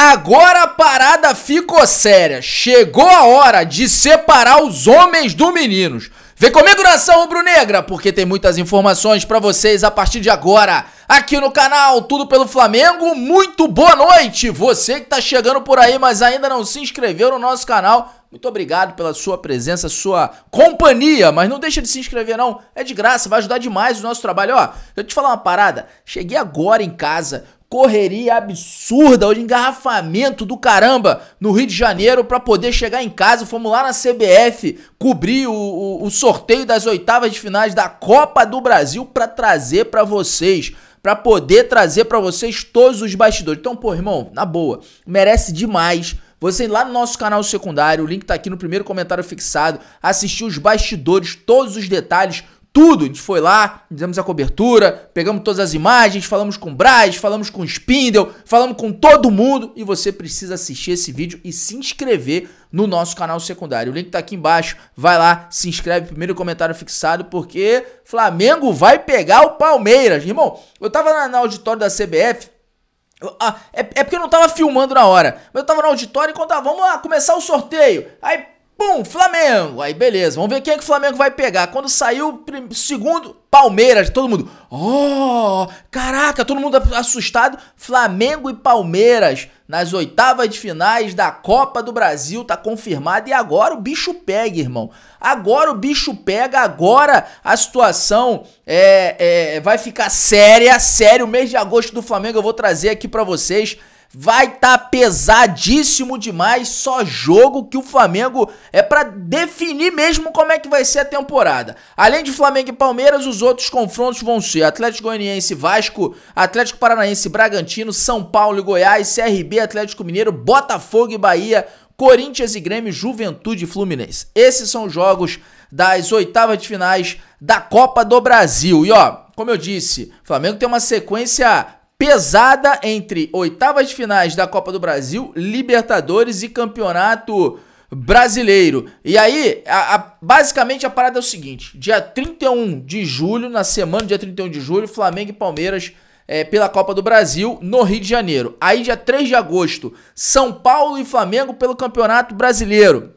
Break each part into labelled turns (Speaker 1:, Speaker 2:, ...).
Speaker 1: Agora a parada ficou séria. Chegou a hora de separar os homens dos meninos. Vem comigo nação rubro-negra, porque tem muitas informações para vocês a partir de agora. Aqui no canal Tudo pelo Flamengo, muito boa noite. Você que tá chegando por aí, mas ainda não se inscreveu no nosso canal, muito obrigado pela sua presença, sua companhia, mas não deixa de se inscrever não, é de graça, vai ajudar demais o nosso trabalho. Ó, eu te falar uma parada, cheguei agora em casa, correria absurda, o engarrafamento do caramba no Rio de Janeiro para poder chegar em casa. Fomos lá na CBF cobrir o, o, o sorteio das oitavas de finais da Copa do Brasil para trazer para vocês. Pra poder trazer para vocês todos os bastidores. Então, pô, irmão, na boa, merece demais você ir lá no nosso canal secundário, o link tá aqui no primeiro comentário fixado, assistir os bastidores, todos os detalhes, tudo. A gente foi lá, fizemos a cobertura, pegamos todas as imagens, falamos com o Braz, falamos com o Spindle, falamos com todo mundo e você precisa assistir esse vídeo e se inscrever no nosso canal secundário. O link tá aqui embaixo, vai lá, se inscreve, primeiro comentário fixado, porque Flamengo vai pegar o Palmeiras. Irmão, eu tava na, na auditório da CBF, ah, é, é, porque eu não tava filmando na hora. Mas eu tava no auditório e contava, vamos lá, começar o sorteio. Aí, Pum, Flamengo. Aí beleza, vamos ver quem é que o Flamengo vai pegar. Quando saiu o segundo, Palmeiras, todo mundo. Oh, caraca, todo mundo assustado. Flamengo e Palmeiras nas oitavas de finais da Copa do Brasil tá confirmado e agora o bicho pega, irmão. Agora o bicho pega, agora a situação é, é vai ficar séria, sério. O mês de agosto do Flamengo eu vou trazer aqui para vocês vai estar tá pesadíssimo demais, só jogo que o Flamengo é para definir mesmo como é que vai ser a temporada. Além de Flamengo e Palmeiras, os outros confrontos vão ser Atlético Goianiense, Vasco, Atlético Paranaense, Bragantino, São Paulo e Goiás, CRB, Atlético Mineiro, Botafogo e Bahia, Corinthians e Grêmio, Juventude e Fluminense. Esses são os jogos das oitavas de finais da Copa do Brasil. E ó, como eu disse, Flamengo tem uma sequência pesada entre oitavas de finais da Copa do Brasil, Libertadores e Campeonato Brasileiro. E aí, a, a, basicamente a parada é o seguinte: dia 31 de julho, na semana dia 31 de julho, Flamengo e Palmeiras é, pela Copa do Brasil no Rio de Janeiro. Aí, dia 3 de agosto, São Paulo e Flamengo pelo Campeonato Brasileiro.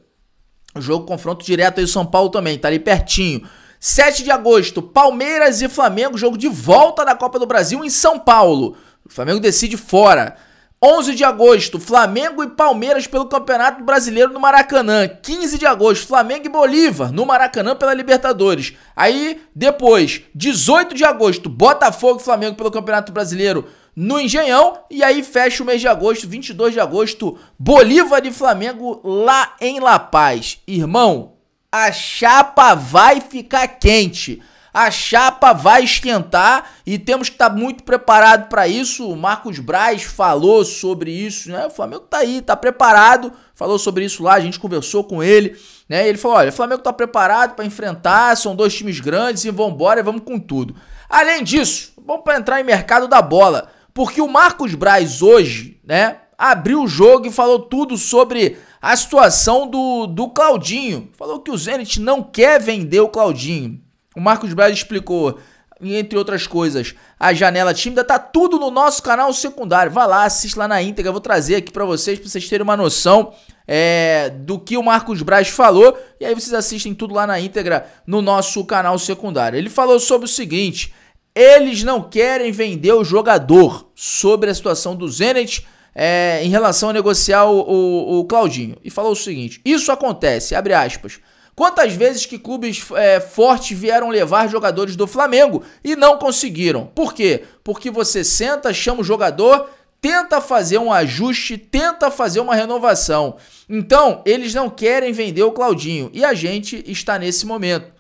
Speaker 1: O jogo confronto direto aí São Paulo também, tá ali pertinho. 7 de agosto, Palmeiras e Flamengo, jogo de volta da Copa do Brasil em São Paulo. O Flamengo decide fora. 11 de agosto, Flamengo e Palmeiras pelo Campeonato Brasileiro no Maracanã. 15 de agosto, Flamengo e Bolívar no Maracanã pela Libertadores. Aí, depois, 18 de agosto, Botafogo e Flamengo pelo Campeonato Brasileiro no Engenhão. E aí fecha o mês de agosto, 22 de agosto, Bolívar e Flamengo lá em La Paz. Irmão, a chapa vai ficar quente. A chapa vai esquentar e temos que estar tá muito preparado para isso. O Marcos Braz falou sobre isso, né? O Flamengo tá aí, tá preparado. Falou sobre isso lá, a gente conversou com ele, né? Ele falou: "Olha, o Flamengo tá preparado para enfrentar, são dois times grandes e vamos embora, vamos com tudo". Além disso, vamos para entrar em mercado da bola, porque o Marcos Braz hoje, né, abriu o jogo e falou tudo sobre a situação do, do Claudinho. Falou que o Zenit não quer vender o Claudinho. O Marcos Braz explicou, entre outras coisas, a janela tímida tá tudo no nosso canal secundário. Vá lá, assiste lá na íntegra, eu vou trazer aqui para vocês, para vocês terem uma noção é, do que o Marcos Braz falou. E aí vocês assistem tudo lá na íntegra no nosso canal secundário. Ele falou sobre o seguinte, eles não querem vender o jogador. Sobre a situação do Zenit, é, em relação a negociar o, o, o, Claudinho. E falou o seguinte: isso acontece, abre aspas. Quantas vezes que clubes é, fortes vieram levar jogadores do Flamengo e não conseguiram? Por quê? Porque você senta, chama o jogador, tenta fazer um ajuste, tenta fazer uma renovação. Então, eles não querem vender o Claudinho e a gente está nesse momento.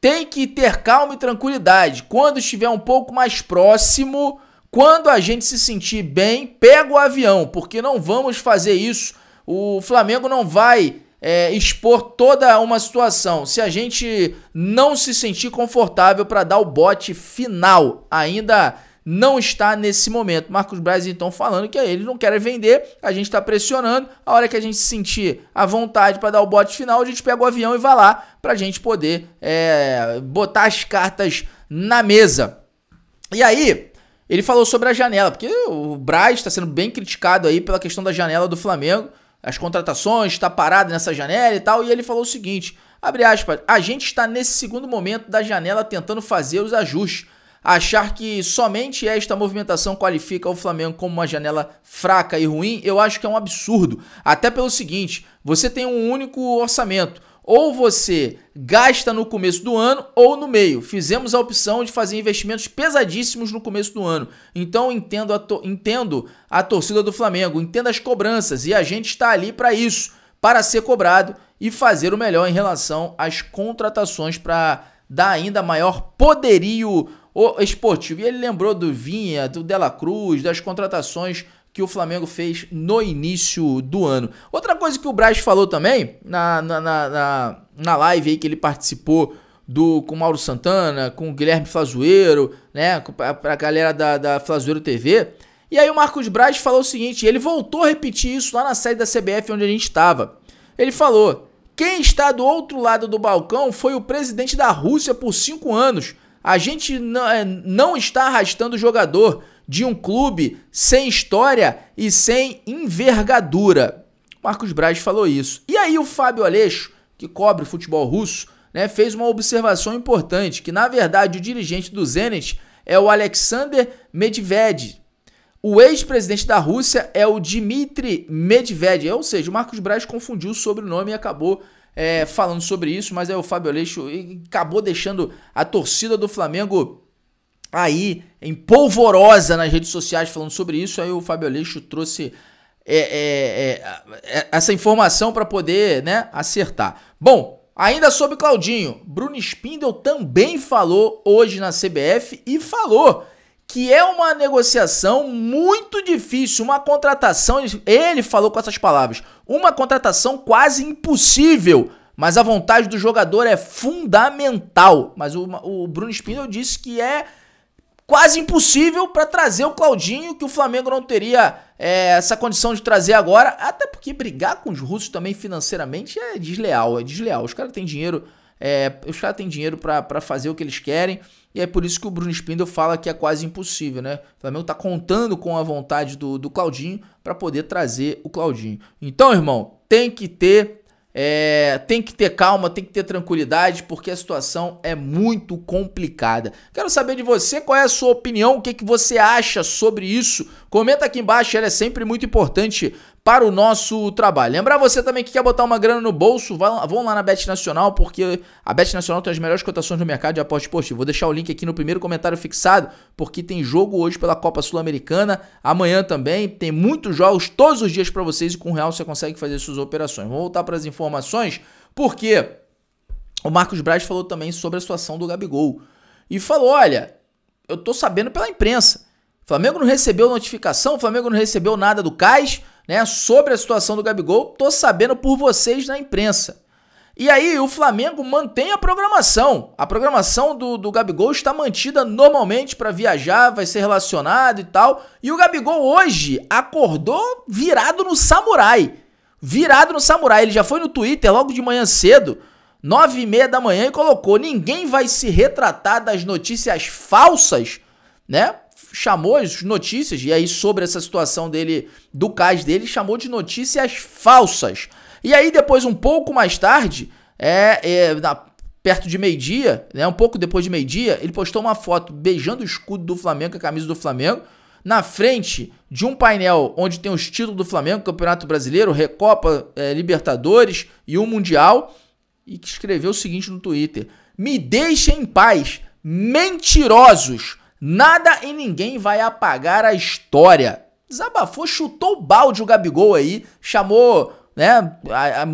Speaker 1: Tem que ter calma e tranquilidade. Quando estiver um pouco mais próximo quando a gente se sentir bem, pega o avião, porque não vamos fazer isso. O Flamengo não vai é, expor toda uma situação. Se a gente não se sentir confortável para dar o bote final, ainda não está nesse momento. Marcos Braz então falando que eles não querem vender, a gente está pressionando. A hora que a gente se sentir à vontade para dar o bote final, a gente pega o avião e vai lá para a gente poder é, botar as cartas na mesa. E aí, ele falou sobre a janela, porque o Braz está sendo bem criticado aí pela questão da janela do Flamengo, as contratações, está parado nessa janela e tal, e ele falou o seguinte, abre aspas, a gente está nesse segundo momento da janela tentando fazer os ajustes, achar que somente esta movimentação qualifica o Flamengo como uma janela fraca e ruim, eu acho que é um absurdo, até pelo seguinte, você tem um único orçamento, ou você gasta no começo do ano ou no meio. Fizemos a opção de fazer investimentos pesadíssimos no começo do ano. Então entendo a, entendo a torcida do Flamengo, entendo as cobranças e a gente está ali para isso, para ser cobrado e fazer o melhor em relação às contratações para dar ainda maior poderio esportivo. E ele lembrou do Vinha, do Dela Cruz, das contratações que o Flamengo fez no início do ano. Outra coisa que o Braz falou também na, na, na, na live aí que ele participou do com Mauro Santana, com o Guilherme Flazueiro, né, para a galera da, da Flazueiro TV. E aí o Marcos Braz falou o seguinte, ele voltou a repetir isso lá na sede da CBF onde a gente estava. Ele falou: quem está do outro lado do balcão foi o presidente da Rússia por cinco anos. A gente não eh, está arrastando o jogador de um clube sem história e sem envergadura. Marcos Braz falou isso. E aí o Fábio Aleixo, que cobre futebol russo, né, fez uma observação importante, que na verdade o dirigente do Zenit é o Alexander Medvedev. O ex-presidente da Rússia é o Dmitry Medvedev, ou seja, o Marcos Braz confundiu o sobrenome e acabou é, falando sobre isso, mas aí o Fábio Aleixo acabou deixando a torcida do Flamengo Tá aí em polvorosa nas redes sociais falando sobre isso. Aí o Fábio Aleixo trouxe é, é, é, é essa informação para poder né, acertar. Bom, ainda sobre Claudinho, Bruno Spindel também falou hoje na CBF e falou que é uma negociação muito difícil, uma contratação, ele falou com essas palavras, uma contratação quase impossível mas a vontade do jogador é fundamental. Mas o, o Bruno Spindel disse que é quase impossível para trazer o Claudinho, que o Flamengo não teria é, essa condição de trazer agora, até porque brigar com os russos também financeiramente é desleal, é desleal. Os caras têm dinheiro, é, os caras têm dinheiro para fazer o que eles querem, e é por isso que o Bruno Spindel fala que é quase impossível, né? O Flamengo tá contando com a vontade do, do Claudinho para poder trazer o Claudinho. Então, irmão, tem que ter é, tem que ter calma, tem que ter tranquilidade, porque a situação é muito complicada. Quero saber de você qual é a sua opinião, o que, que você acha sobre isso. Comenta aqui embaixo, ela é sempre muito importante para o nosso trabalho. Lembrar você também que quer botar uma grana no bolso, vão lá na Bet Nacional, porque a Bet Nacional tem as melhores cotações no mercado de aposta esportiva. Vou deixar o link aqui no primeiro comentário fixado, porque tem jogo hoje pela Copa Sul-Americana, amanhã também, tem muitos jogos todos os dias para vocês e com o real você consegue fazer suas operações. Vamos voltar para as informações, porque o Marcos Braz falou também sobre a situação do Gabigol. E falou, olha, eu tô sabendo pela imprensa, Flamengo não recebeu notificação, Flamengo não recebeu nada do CAIS, né, sobre a situação do Gabigol, tô sabendo por vocês na imprensa. E aí o Flamengo mantém a programação. A programação do, do Gabigol está mantida normalmente para viajar, vai ser relacionado e tal. E o Gabigol hoje acordou virado no samurai. Virado no samurai. Ele já foi no Twitter logo de manhã cedo, nove e meia da manhã, e colocou: ninguém vai se retratar das notícias falsas, né? chamou as notícias, e aí sobre essa situação dele, do cais dele, chamou de notícias falsas. E aí depois, um pouco mais tarde, é, é na, perto de meio-dia, né, um pouco depois de meio-dia, ele postou uma foto beijando o escudo do Flamengo, a camisa do Flamengo, na frente de um painel onde tem os títulos do Flamengo, Campeonato Brasileiro, Recopa, é, Libertadores e um Mundial, e que escreveu o seguinte no Twitter: Me deixem em paz, mentirosos! Nada e ninguém vai apagar a história. Desabafou, chutou o balde o Gabigol aí, chamou né, a, a,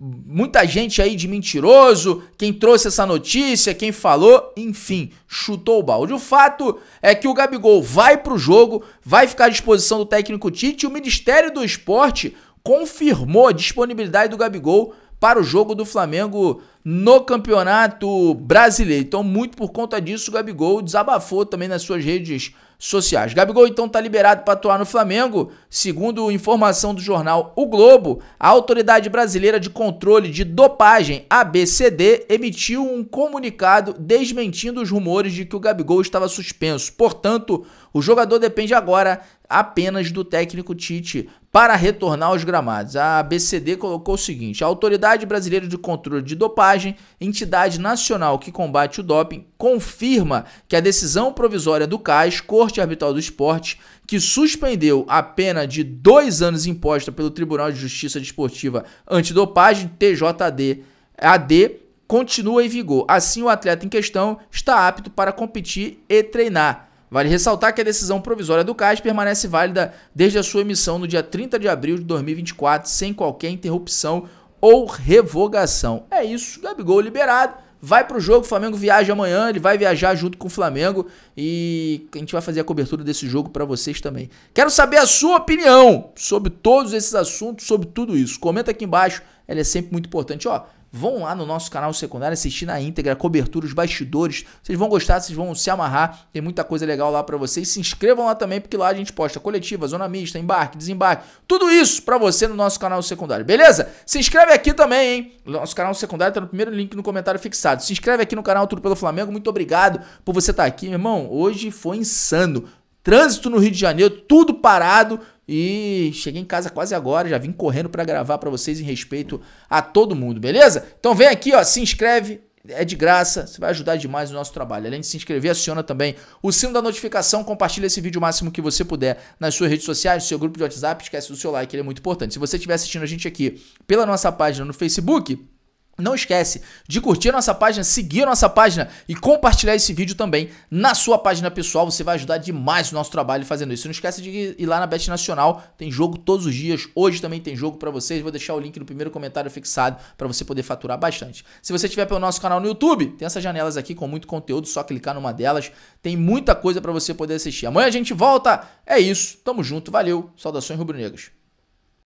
Speaker 1: muita gente aí de mentiroso, quem trouxe essa notícia, quem falou, enfim, chutou o balde. O fato é que o Gabigol vai para o jogo, vai ficar à disposição do técnico Tite e o Ministério do Esporte confirmou a disponibilidade do Gabigol para o jogo do Flamengo no Campeonato Brasileiro. Então, muito por conta disso, o Gabigol desabafou também nas suas redes sociais. Gabigol então está liberado para atuar no Flamengo, segundo informação do jornal O Globo. A Autoridade Brasileira de Controle de Dopagem, ABCD, emitiu um comunicado desmentindo os rumores de que o Gabigol estava suspenso. Portanto, o jogador depende agora apenas do técnico Tite para retornar aos gramados. A ABCD colocou o seguinte: a Autoridade Brasileira de Controle de Dopagem, entidade nacional que combate o doping, confirma que a decisão provisória do CAS, Corte Arbitral do Esporte, que suspendeu a pena de dois anos imposta pelo Tribunal de Justiça Desportiva Antidopagem, TJD, AD, continua em vigor. Assim, o atleta em questão está apto para competir e treinar. Vale ressaltar que a decisão provisória do CAS permanece válida desde a sua emissão no dia 30 de abril de 2024, sem qualquer interrupção ou revogação. É isso, Gabigol liberado. Vai pro jogo, o Flamengo viaja amanhã, ele vai viajar junto com o Flamengo e a gente vai fazer a cobertura desse jogo para vocês também. Quero saber a sua opinião sobre todos esses assuntos, sobre tudo isso. Comenta aqui embaixo, ela é sempre muito importante. Ó, Vão lá no nosso canal secundário assistir na íntegra, cobertura, os bastidores. Vocês vão gostar, vocês vão se amarrar. Tem muita coisa legal lá para vocês. Se inscrevam lá também, porque lá a gente posta coletiva, zona mista, embarque, desembarque. Tudo isso para você no nosso canal secundário, beleza? Se inscreve aqui também, hein? Nosso canal secundário tá no primeiro link no comentário fixado. Se inscreve aqui no canal Tudo pelo Flamengo. Muito obrigado por você estar tá aqui, meu irmão. Hoje foi insano trânsito no Rio de Janeiro, tudo parado. E cheguei em casa quase agora, já vim correndo para gravar para vocês em respeito a todo mundo, beleza? Então vem aqui, ó, se inscreve, é de graça, você vai ajudar demais o nosso trabalho. Além de se inscrever, aciona também o sino da notificação, compartilha esse vídeo o máximo que você puder nas suas redes sociais, no seu grupo de WhatsApp, esquece do seu like, ele é muito importante. Se você estiver assistindo a gente aqui pela nossa página no Facebook, não esquece de curtir nossa página, seguir nossa página e compartilhar esse vídeo também na sua página pessoal. Você vai ajudar demais o nosso trabalho fazendo isso. Não esquece de ir lá na Bet Nacional, tem jogo todos os dias. Hoje também tem jogo para vocês. Vou deixar o link no primeiro comentário fixado para você poder faturar bastante. Se você tiver pelo nosso canal no YouTube, tem essas janelas aqui com muito conteúdo, só clicar numa delas. Tem muita coisa para você poder assistir. Amanhã a gente volta. É isso. Tamo junto. Valeu. Saudações rubro-negras.